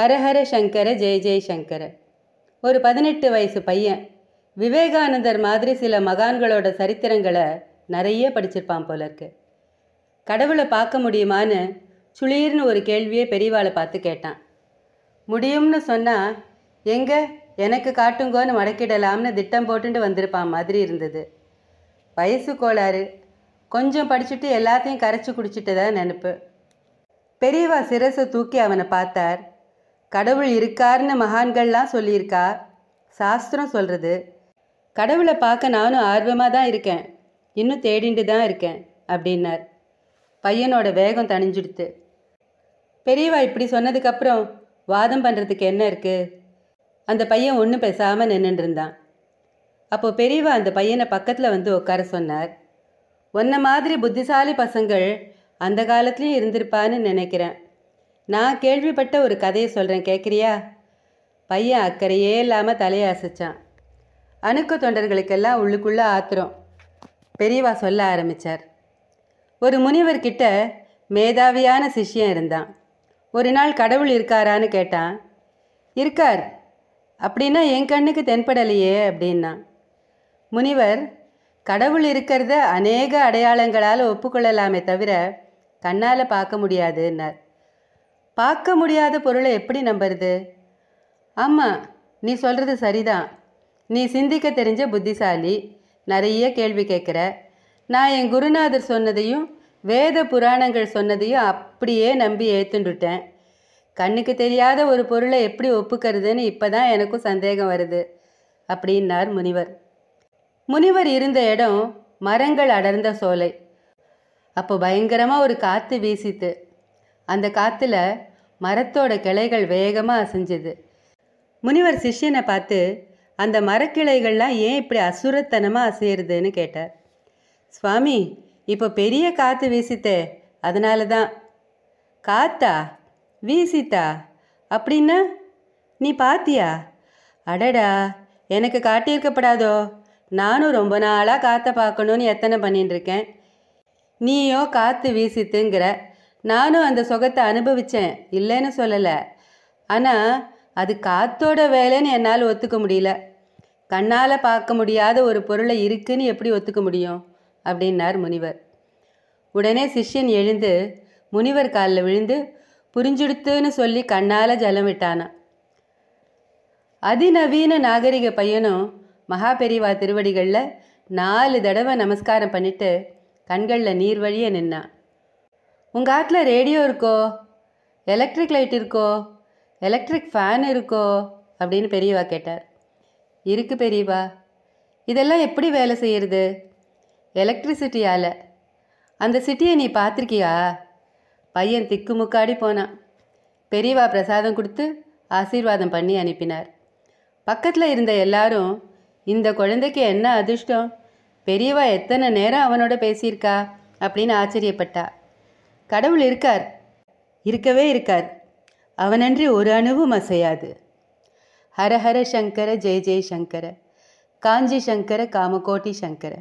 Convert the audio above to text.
ஹரஹர சங்கர ஜெய ஜெய் சங்கர ஒரு பதினெட்டு வயசு பையன் விவேகானந்தர் மாதிரி சில மகான்களோட சரித்திரங்களை நிறைய படிச்சிருப்பான் போல இருக்கு கடவுளை பார்க்க முடியுமான்னு சுளீர்னு ஒரு கேள்வியை பெரியவாளை பார்த்து கேட்டான் முடியும்னு சொன்னால் எங்கே எனக்கு காட்டுங்கோன்னு மடக்கிடலாம்னு திட்டம் போட்டுட்டு வந்திருப்பான் மாதிரி இருந்தது வயசு கோளாறு கொஞ்சம் படிச்சுட்டு எல்லாத்தையும் கரைச்சி குடிச்சிட்டு தான் நினப்பு பெரியவா சிரசை தூக்கி அவனை பார்த்தார் கடவுள் இருக்கார்னு மகான்கள்லாம் சொல்லியிருக்கா சாஸ்திரம் சொல்கிறது கடவுளை பார்க்க நானும் ஆர்வமாக தான் இருக்கேன் இன்னும் தேடிண்டு தான் இருக்கேன் அப்படின்னார் பையனோட வேகம் தணிஞ்சுடுத்து பெரியவா இப்படி சொன்னதுக்கப்புறம் வாதம் பண்ணுறதுக்கு என்ன இருக்குது அந்த பையன் ஒன்றும் பேசாமல் நின்றுருந்தான் அப்போது பெரியவா அந்த பையனை பக்கத்தில் வந்து உட்கார சொன்னார் உன்ன மாதிரி புத்திசாலி பசங்கள் அந்த காலத்துலேயும் இருந்திருப்பான்னு நினைக்கிறேன் நான் கேள்விப்பட்ட ஒரு கதையை சொல்கிறேன் கேட்குறியா பையன் அக்கறையே இல்லாமல் தலையை அசைச்சான் அணுக்க தொண்டர்களுக்கெல்லாம் உள்ளுக்குள்ளே ஆத்திரம் பெரியவா சொல்ல ஆரம்பித்தார் ஒரு முனிவர்கிட்ட மேதாவியான சிஷ்யன் இருந்தான் ஒரு நாள் கடவுள் இருக்காரான்னு கேட்டான் இருக்கார் அப்படின்னா என் கண்ணுக்கு தென்படலையே அப்படின்னான் முனிவர் கடவுள் இருக்கிறத அநேக அடையாளங்களால் ஒப்புக்கொள்ளலாமே தவிர கண்ணால் பார்க்க முடியாதுன்னார் பார்க்க முடியாத பொருளை எப்படி நம்புறது ஆமாம் நீ சொல்கிறது சரிதான் நீ சிந்திக்க தெரிஞ்ச புத்திசாலி நிறைய கேள்வி கேட்குற நான் என் குருநாதர் சொன்னதையும் வேத புராணங்கள் சொன்னதையும் அப்படியே நம்பி ஏற்றுண்டுட்டேன் கண்ணுக்கு தெரியாத ஒரு பொருளை எப்படி ஒப்புக்கிறதுன்னு இப்போ தான் எனக்கும் சந்தேகம் வருது அப்படின்னார் முனிவர் முனிவர் இருந்த இடம் மரங்கள் அடர்ந்த சோலை அப்போ பயங்கரமாக ஒரு காற்று வீசித்து அந்த காற்றுல மரத்தோட கிளைகள் வேகமாக அசைஞ்சது முனிவர் சிஷ்யனை பார்த்து அந்த மரக்கிளைகள்லாம் ஏன் இப்படி அசுரத்தனமாக அசையிறதுன்னு கேட்டார் சுவாமி இப்போ பெரிய காற்று வீசித்தே அதனால தான் காத்தா வீசித்தா அப்படின்னா நீ பாத்தியா அடடா எனக்கு காட்டியிருக்கப்படாதோ நானும் ரொம்ப நாளாக காற்றை பார்க்கணுன்னு எத்தனை பண்ணிட்டுருக்கேன் நீயோ காற்று வீசித்துங்கிற நானும் அந்த சுகத்தை அனுபவித்தேன் இல்லைன்னு சொல்லலை ஆனால் அது காத்தோட வேலைன்னு என்னால் ஒத்துக்க முடியல கண்ணால் பார்க்க முடியாத ஒரு பொருளை இருக்குன்னு எப்படி ஒத்துக்க முடியும் அப்படின்னார் முனிவர் உடனே சிஷ்யன் எழுந்து முனிவர் காலில் விழுந்து புரிஞ்சுடுத்துன்னு சொல்லி கண்ணால் ஜலம் விட்டானா அதிநவீன நாகரிக பையனும் மகா பெரிவா திருவடிகளில் நாலு தடவை நமஸ்காரம் பண்ணிட்டு கண்களில் நீர் வழியே நின்னான் உங்கள் ஆட்டில் ரேடியோ இருக்கோ எலக்ட்ரிக் லைட் இருக்கோ எலக்ட்ரிக் ஃபேன் இருக்கோ அப்படின்னு பெரியவா கேட்டார் இருக்கு பெரியவா இதெல்லாம் எப்படி வேலை செய்கிறது எலக்ட்ரிசிட்டியால் அந்த சிட்டியை நீ பார்த்துருக்கியா பையன் திக்குமுக்காடி போனான் பெரியவா பிரசாதம் கொடுத்து ஆசீர்வாதம் பண்ணி அனுப்பினார் பக்கத்தில் இருந்த எல்லாரும் இந்த குழந்தைக்கு என்ன அதிர்ஷ்டம் பெரியவா எத்தனை நேரம் அவனோட பேசியிருக்கா அப்படின்னு ஆச்சரியப்பட்டா கடவுள் இருக்கார் இருக்கவே இருக்கார் அவனன்றி ஒரு அணுவும் அசையாது ஹரஹர சங்கர ஜெய ஜெய சங்கர காஞ்சி சங்கர காமகோட்டி சங்கர